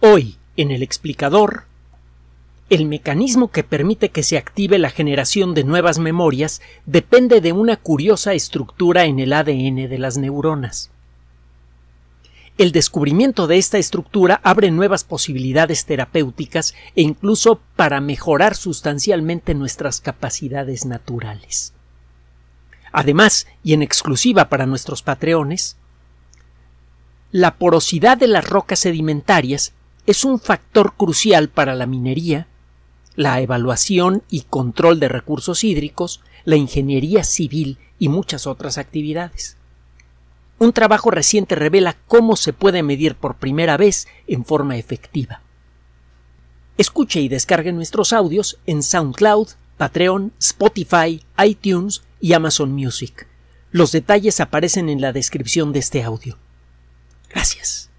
Hoy, en el explicador, el mecanismo que permite que se active la generación de nuevas memorias depende de una curiosa estructura en el ADN de las neuronas. El descubrimiento de esta estructura abre nuevas posibilidades terapéuticas e incluso para mejorar sustancialmente nuestras capacidades naturales. Además, y en exclusiva para nuestros patreones, la porosidad de las rocas sedimentarias es un factor crucial para la minería, la evaluación y control de recursos hídricos, la ingeniería civil y muchas otras actividades. Un trabajo reciente revela cómo se puede medir por primera vez en forma efectiva. Escuche y descargue nuestros audios en SoundCloud, Patreon, Spotify, iTunes y Amazon Music. Los detalles aparecen en la descripción de este audio. Gracias.